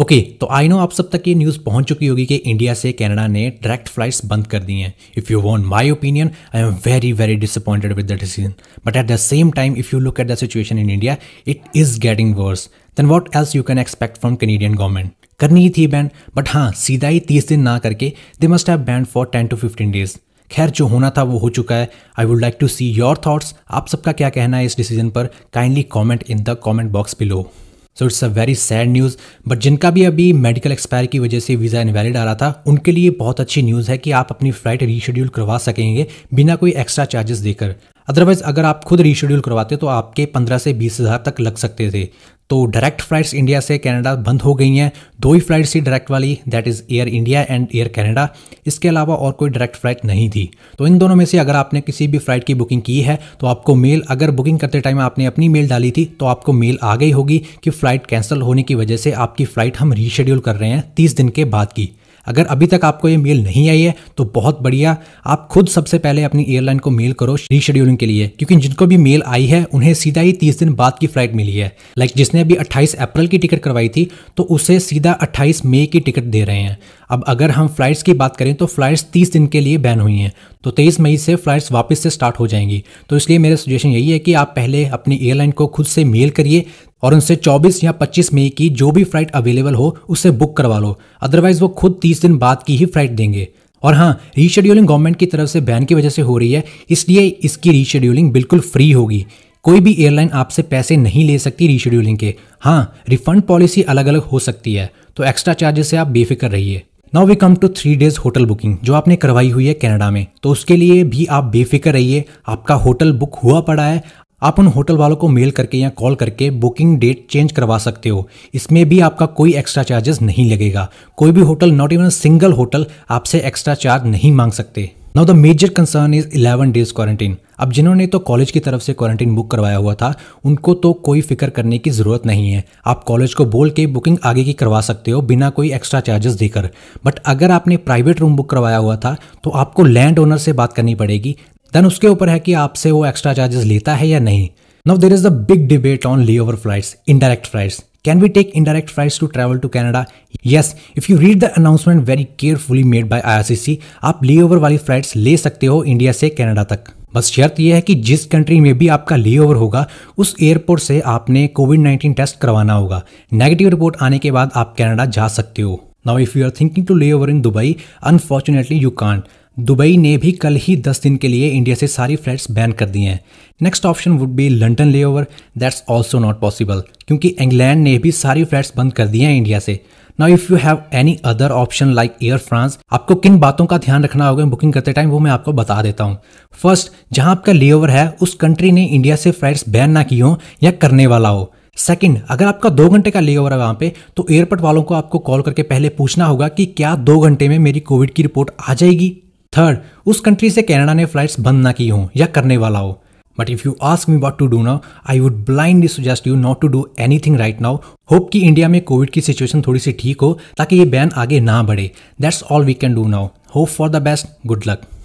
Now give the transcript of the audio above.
Okay okay, तो I know आप सब तक ये न्यूज़ पहुंच चुकी होगी कि इंडिया से कनाडा ने डायरेक्ट फ्लाइट्स बंद कर दी हैं if you want my opinion I am very very disappointed with the decision but at the same time if you look at the situation in India it is getting worse then what else you can expect from Canadian government करनी ही थी ban but हाँ सीधा ही तीस दिन ना करके they must have banned for ten to fifteen days खैर जो होना था वो हो चुका है I would like to see your thoughts आप सबका क्या कहना है इस डिसीजन पर kindly comment in the comment box below so it's a very sad news but जिनका भी अभी मेडिकल एक्सपायर की वजह से वीज़ा इनवैलिड आ रहा था उनके लिए बहुत अच्छी न्यूज़ है कि आप अपनी फ़्लाइट रीशेड्यूल करवा सकेंगे बिना कोई एक्स्ट्रा चार्जेस देकर अदरवाइज़ अगर आप खुद रीशेड्यूल करवाते तो आपके पंद्रह से बीस हज़ार तक लग सकते थे तो डायरेक्ट फ्लाइट्स इंडिया से कनाडा बंद हो गई हैं दो ही फ्लाइट्स थी डायरेक्ट वाली that is Air India and Air Canada इसके अलावा और कोई डायरेक्ट फ्लाइट नहीं थी तो इन दोनों में से अगर आपने किसी भी फ्लाइट की बुकिंग की है तो आपको मेल अगर बुकिंग करते टाइम आपने अपनी मेल डाली थी तो आपको मेल आ गई होगी कि फ़्लाइट कैंसिल होने की वजह से आपकी फ़्लाइट हम रीशेड्यूल कर रहे हैं तीस दिन के बाद की अगर अभी तक आपको ये मेल नहीं आई है तो बहुत बढ़िया आप खुद सबसे पहले अपनी एयरलाइन को मेल करो रीशेड्यूलिंग के लिए क्योंकि जिनको भी मेल आई है उन्हें सीधा ही तीस दिन बाद की फ्लाइट मिली है लाइक जिसने अभी अट्ठाईस अप्रैल की टिकट करवाई थी तो उसे सीधा अट्ठाईस मई की टिकट दे रहे हैं अब अगर हम फ्लाइट्स की बात करें तो फ्लाइट्स तीस दिन के लिए बैन हुई हैं तो तेईस मई से फ्लाइट्स वापस से स्टार्ट हो जाएंगी तो इसलिए मेरा सजेशन यही है कि आप पहले अपनी एयरलाइन को खुद से मेल करिए और उनसे 24 या 25 मई की जो भी फ्लाइट अवेलेबल हो उसे बुक करवा लो अदरवाइज वो खुद 30 दिन बाद की ही फ्लाइट देंगे और हाँ रीशेड्यूलिंग गवर्नमेंट की तरफ से बैन की वजह से हो रही है इसलिए इसकी रीशेड्यूलिंग बिल्कुल फ्री होगी कोई भी एयरलाइन आपसे पैसे नहीं ले सकती रीशेड्यूलिंग के हाँ रिफंड पॉलिसी अलग अलग हो सकती है तो एक्स्ट्रा चार्जेस से आप बेफिक्र रहिए now we come to three days hotel booking जो आपने करवाई हुई है कनाडा में तो उसके लिए भी आप बेफिक्र रहिए आपका होटल बुक हुआ पड़ा है आप उन होटल वालों को मेल करके या कॉल करके बुकिंग डेट चेंज करवा सकते हो इसमें भी आपका कोई एक्स्ट्रा चार्जेस नहीं लगेगा कोई भी hotel not even single hotel आपसे एक्स्ट्रा चार्ज नहीं मांग सकते now the major concern is eleven days quarantine अब जिन्होंने तो कॉलेज की तरफ से क्वारंटीन बुक करवाया हुआ था उनको तो कोई फिक्र करने की ज़रूरत नहीं है आप कॉलेज को बोल के बुकिंग आगे की करवा सकते हो बिना कोई एक्स्ट्रा चार्जेस देकर बट अगर आपने प्राइवेट रूम बुक करवाया हुआ था तो आपको लैंड ओनर से बात करनी पड़ेगी देन उसके ऊपर है कि आपसे वो एक्स्ट्रा चार्जेस लेता है या नहीं now there is the big debate on layover flights indirect flights can we Can we take indirect flights to travel to Canada? Yes, if you read the announcement very carefully made by see आप ली over वाली flights ले सकते हो India से Canada तक बस शर्त यह है कि जिस कंट्री में भी आपका ले ओवर होगा उस एयरपोर्ट से आपने कोविड 19 टेस्ट करवाना होगा नेगेटिव रिपोर्ट आने के बाद आप कनाडा जा सकते हो now if you are thinking to layover in Dubai unfortunately you can't Dubai ने भी कल ही 10 दिन के लिए इंडिया से सारी फ्लाइट्स बैन कर दी हैं next option would be London layover that's also not possible क्योंकि इंग्लैंड ने भी सारी फ्लाइट्स बंद कर दी हैं इंडिया से now if you have any other option like Air France आपको किन बातों का ध्यान रखना होगा बुकिंग करते टाइम वो मैं आपको बता देता हूँ फर्स्ट जहाँ आपका ले ओवर है उस कंट्री ने इंडिया से फ्लाइट्स बैन ना की हो या करने वाला हो सेकंड अगर आपका दो घंटे का ले ओवर है वहाँ पे तो एयरपोर्ट वालों को आपको कॉल करके पहले पूछना होगा कि क्या दो घंटे में मेरी कोविड की रिपोर्ट आ जाएगी थर्ड उस कंट्री से कनाडा ने फ्लाइट्स बंद ना की हो या करने वाला हो but if you ask me what to do now I would blindly suggest you not to do any thing right now hope कि इंडिया में कोविड की सिचुएशन थोड़ी सी ठीक हो ताकि ये बैन आगे ना बढ़े that's all we can do now hope for the best good luck